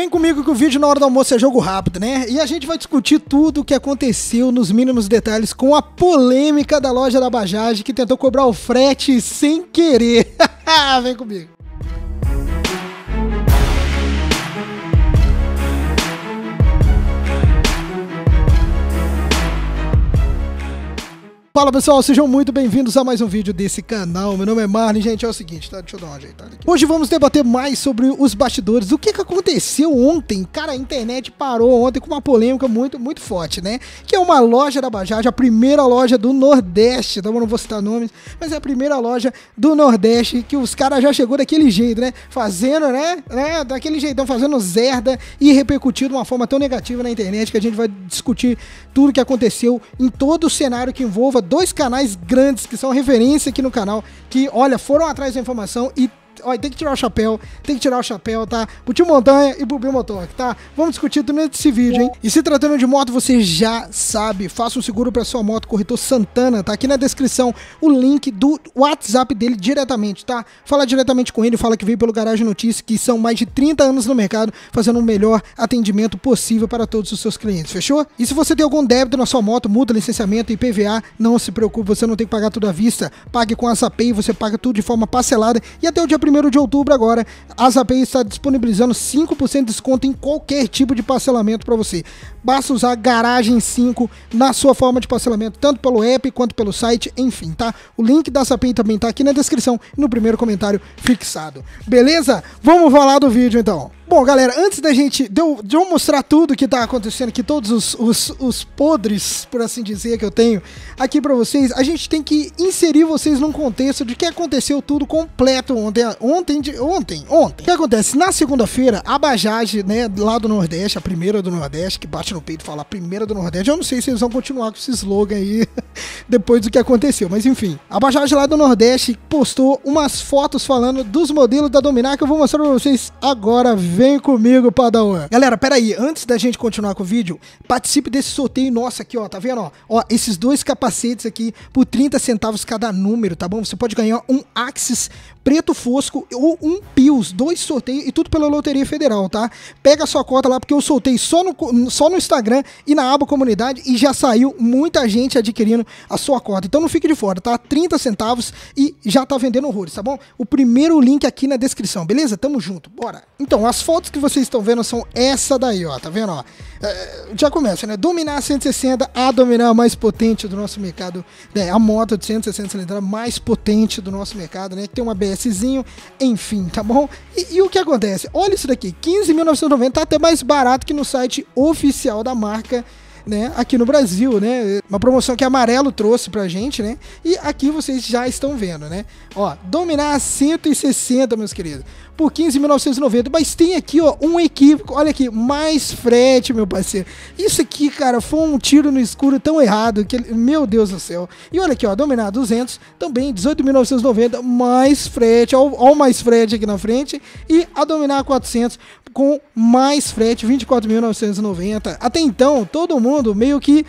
Vem comigo que o vídeo na hora do almoço é jogo rápido, né? E a gente vai discutir tudo o que aconteceu nos mínimos detalhes com a polêmica da loja da Bajaj que tentou cobrar o frete sem querer. Vem comigo. Fala pessoal, sejam muito bem-vindos a mais um vídeo desse canal. Meu nome é Marlon, gente, é o seguinte, tá? Deixa eu dar uma ajeitada aqui. Hoje vamos debater mais sobre os bastidores. O que que aconteceu ontem? Cara, a internet parou ontem com uma polêmica muito, muito forte, né? Que é uma loja da Bajaj, a primeira loja do Nordeste, então eu não vou citar nomes, mas é a primeira loja do Nordeste que os caras já chegou daquele jeito, né? Fazendo, né? né? Daquele jeitão, fazendo zerda e repercutindo de uma forma tão negativa na internet que a gente vai discutir tudo que aconteceu em todo o cenário que envolva dois canais grandes que são referência aqui no canal, que, olha, foram atrás da informação e Olha, tem que tirar o chapéu, tem que tirar o chapéu, tá? Pro Tio Montanha e pro Bill tá? Vamos discutir tudo nesse vídeo, hein? E se tratando de moto, você já sabe, faça um seguro pra sua moto, corretor Santana, tá? Aqui na descrição o link do WhatsApp dele diretamente, tá? Fala diretamente com ele, fala que veio pelo Garagem Notícias, que são mais de 30 anos no mercado, fazendo o melhor atendimento possível para todos os seus clientes, fechou? E se você tem algum débito na sua moto, multa, licenciamento e PVA, não se preocupe, você não tem que pagar tudo à vista. Pague com a Zapay, você paga tudo de forma parcelada e até o dia 1 1 de outubro agora, a SAP está disponibilizando 5% de desconto em qualquer tipo de parcelamento para você. Basta usar Garagem 5 na sua forma de parcelamento, tanto pelo app quanto pelo site, enfim, tá? O link da SAP também está aqui na descrição no primeiro comentário fixado. Beleza? Vamos falar do vídeo então. Bom, galera, antes da gente. De eu, de eu mostrar tudo que tá acontecendo aqui, todos os, os, os, podres, por assim dizer, que eu tenho aqui para vocês, a gente tem que inserir vocês num contexto de que aconteceu tudo completo ontem. Ontem, de, ontem, ontem. O que acontece? Na segunda-feira, a Bajaj, né, lá do Nordeste, a primeira do Nordeste, que bate no peito e fala primeira do Nordeste. Eu não sei se eles vão continuar com esse slogan aí depois do que aconteceu, mas enfim. A Bajaj lá do Nordeste postou umas fotos falando dos modelos da Dominar que eu vou mostrar pra vocês agora, velho Vem comigo, Padawan. Galera, peraí, antes da gente continuar com o vídeo, participe desse sorteio nosso aqui, ó, tá vendo, ó? Ó, esses dois capacetes aqui por 30 centavos cada número, tá bom? Você pode ganhar um Axis preto fosco ou um Pius, dois sorteios e tudo pela Loteria Federal, tá? Pega a sua cota lá, porque eu soltei só no, só no Instagram e na aba comunidade e já saiu muita gente adquirindo a sua cota. Então não fique de fora, tá? 30 centavos e já tá vendendo horrores, tá bom? O primeiro link aqui na descrição, beleza? Tamo junto, bora! Então, as fotos que vocês estão vendo são essa daí, ó. Tá vendo, ó? É, já começa, né? Dominar 160, a dominar mais potente do nosso mercado, né? A moto de 160 cilindrada mais potente do nosso mercado, né? Tem uma BSzinho, enfim, tá bom? E, e o que acontece? Olha isso daqui, 15.990 tá até mais barato que no site oficial da marca, né, aqui no Brasil, né? Uma promoção que Amarelo trouxe pra gente, né? E aqui vocês já estão vendo, né? Ó, dominar 160, meus queridos, por 15.990, mas tem aqui, ó, um equívoco, olha aqui, mais frete, meu parceiro. Isso aqui, cara, foi um tiro no escuro tão errado que, meu Deus do céu. E olha aqui, ó, dominar 200, também 18.990, mais frete, ó, ó mais frete aqui na frente, e a dominar 400 com mais frete, 24.990. Até então, todo mundo meio que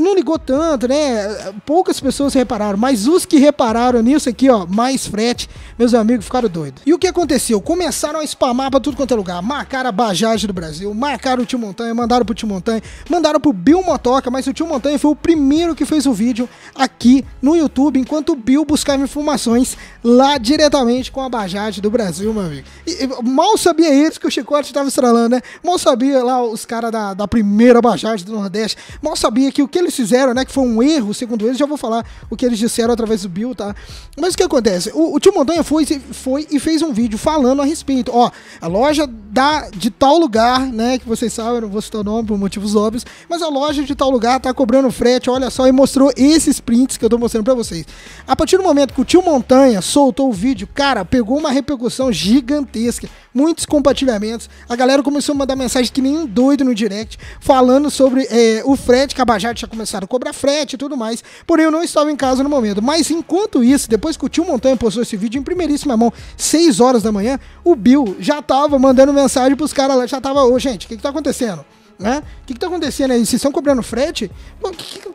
não ligou tanto, né? Poucas pessoas repararam, mas os que repararam nisso aqui, ó, mais frete, meus amigos ficaram doidos. E o que aconteceu? Começaram a spamar pra tudo quanto é lugar. Marcaram a Bajaj do Brasil, marcaram o Tio Montanha, mandaram pro Tio Montanha, mandaram pro Bill Motoca, mas o Tio Montanha foi o primeiro que fez o vídeo aqui no YouTube, enquanto o Bill buscava informações lá diretamente com a Bajaj do Brasil, meu amigo. E, mal sabia eles que o Chicote tava estralando, né? Mal sabia lá os caras da, da primeira Bajaj do Nordeste, mal sabia que o que eles eles fizeram, né? Que foi um erro, segundo eles, já vou falar o que eles disseram através do Bill, tá? Mas o que acontece? O, o tio Montanha foi, foi e fez um vídeo falando a respeito. Ó, a loja da, de tal lugar, né? Que vocês sabem, não vou citar o nome por motivos óbvios, mas a loja de tal lugar tá cobrando frete, olha só, e mostrou esses prints que eu tô mostrando pra vocês. A partir do momento que o tio Montanha soltou o vídeo, cara, pegou uma repercussão gigantesca muitos compartilhamentos. A galera começou a mandar mensagem que nem um doido no direct, falando sobre é, o frete, que a Bajaj tinha começado a cobrar frete e tudo mais. Porém, eu não estava em casa no momento. Mas enquanto isso, depois que o Tio Montanha postou esse vídeo em primeiríssima mão, 6 horas da manhã, o Bill já tava mandando mensagem pros caras lá, já tava, ô gente, o que que tá acontecendo? né? O que, que tá acontecendo aí? Vocês estão cobrando frete? que, que,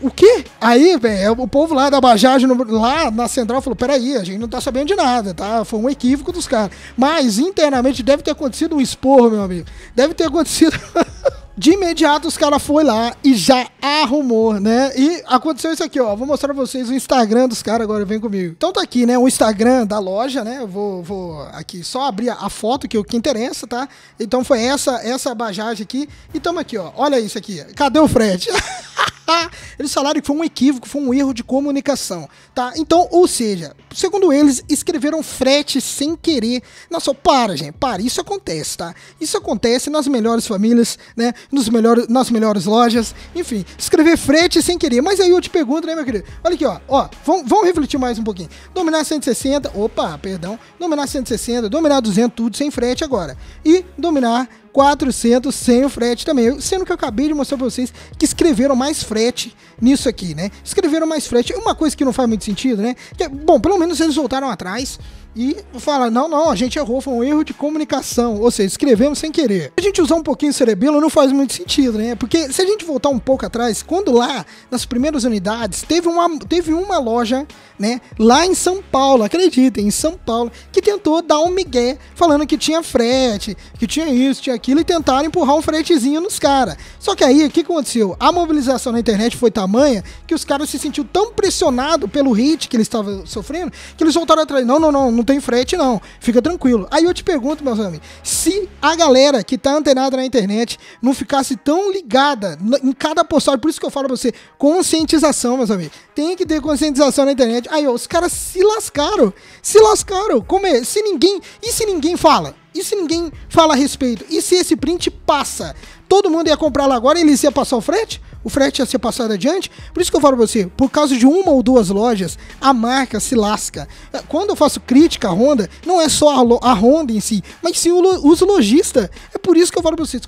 o quê? Aí, velho, é o povo lá da Bajaj, lá na central, falou: peraí, a gente não tá sabendo de nada, tá? Foi um equívoco dos caras. Mas internamente deve ter acontecido um esporro, meu amigo. Deve ter acontecido. De imediato os caras foi lá e já arrumou, né? E aconteceu isso aqui, ó. Vou mostrar pra vocês o Instagram dos caras agora, vem comigo. Então tá aqui, né? O Instagram da loja, né? Eu vou, vou aqui só abrir a foto que é o que interessa, tá? Então foi essa essa bajagem aqui. E tamo aqui, ó. Olha isso aqui. Cadê o Fred? Eles falaram que foi um equívoco, foi um erro de comunicação, tá? Então, ou seja, segundo eles, escreveram frete sem querer. Nossa, para, gente, para, isso acontece, tá? Isso acontece nas melhores famílias, né? Nos melhores, nas melhores lojas, enfim, escrever frete sem querer. Mas aí eu te pergunto, né, meu querido? Olha aqui, ó, ó, vamos, vamos refletir mais um pouquinho. Dominar 160, opa, perdão, dominar 160, dominar 200, tudo sem frete agora. E dominar 400 sem o frete também. Sendo que eu acabei de mostrar pra vocês que escreveram mais frete nisso aqui, né? Escreveram mais frete. Uma coisa que não faz muito sentido, né? Que, é, bom, pelo menos eles voltaram atrás, e fala: não, não, a gente errou, foi um erro de comunicação. Ou seja, escrevemos sem querer. A gente usar um pouquinho o cerebelo não faz muito sentido, né? Porque se a gente voltar um pouco atrás, quando lá, nas primeiras unidades, teve uma, teve uma loja, né, lá em São Paulo, acreditem, em São Paulo, que tentou dar um migué falando que tinha frete, que tinha isso, tinha aquilo, e tentaram empurrar um fretezinho nos caras. Só que aí, o que aconteceu? A mobilização na internet foi tamanha que os caras se sentiu tão pressionado pelo hit que eles estavam sofrendo que eles voltaram atrás. Não, não, não, não tem frete, não. Fica tranquilo. Aí eu te pergunto, meus amigos, se a galera que tá antenada na internet não ficasse tão ligada em cada postagem, por isso que eu falo pra você, conscientização, meus amigos. Tem que ter conscientização na internet. Aí, ó, os caras se lascaram. Se lascaram. Como é? Se ninguém. E se ninguém fala? E se ninguém fala a respeito? E se esse print passa? Todo mundo ia comprar lá agora e eles iam passar o frete? O frete ia ser passado adiante? Por isso que eu falo pra você, por causa de uma ou duas lojas, a marca se lasca. Quando eu faço crítica à Honda, não é só a, Honda em si, mas sim os lojistas. É por isso que eu falo pra vocês,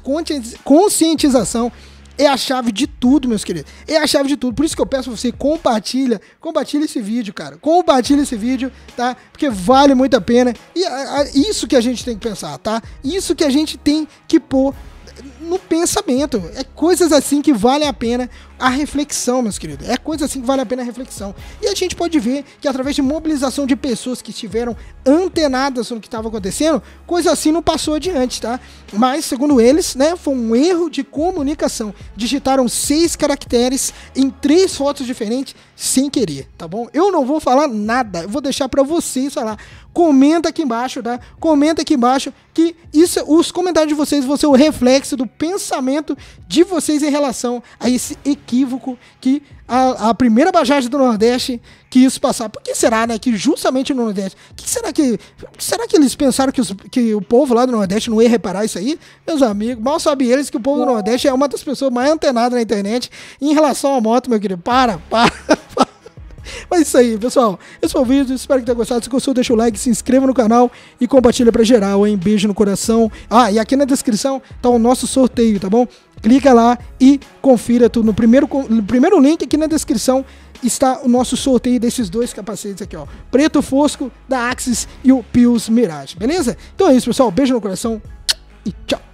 conscientização é a chave de tudo, meus queridos. É a chave de tudo. Por isso que eu peço você, compartilha. Compartilha esse vídeo, cara. Compartilha esse vídeo, tá? Porque vale muito a pena. E é, isso que a gente tem que pensar, tá? Isso que a gente tem que pôr no pensamento. É coisas assim que vale a pena a reflexão, meus queridos. É coisas assim que vale a pena a reflexão. E a gente pode ver que através de mobilização de pessoas que estiveram antenadas no que estava acontecendo, coisa assim não passou adiante, tá? Mas, segundo eles, né, foi um erro de comunicação. Digitaram seis caracteres em três fotos diferentes sem querer, tá bom? Eu não vou falar nada, eu vou deixar para vocês falar Comenta aqui embaixo, tá? Comenta aqui embaixo que isso, os comentários de vocês vão ser o reflexo do pensamento de vocês em relação a esse equívoco que a, a primeira bajagem do Nordeste que isso passar. Por que será, né? Que justamente no Nordeste. Que será que. Será que eles pensaram que, os, que o povo lá do Nordeste não ia reparar isso aí? Meus amigos, mal sabem eles que o povo do Nordeste é uma das pessoas mais antenadas na internet em relação à moto, meu querido. Para, para. Mas é isso aí, pessoal. Esse foi o vídeo, espero que tenha gostado. Se gostou, deixa o like, se inscreva no canal e compartilha pra geral, hein? Beijo no coração. Ah, e aqui na descrição tá o nosso sorteio, tá bom? Clica lá e confira tudo. No primeiro, no primeiro link aqui na descrição está o nosso sorteio desses dois capacetes aqui, ó. Preto Fosco da Axis e o Pius Mirage, beleza? Então é isso, pessoal. Beijo no coração e tchau.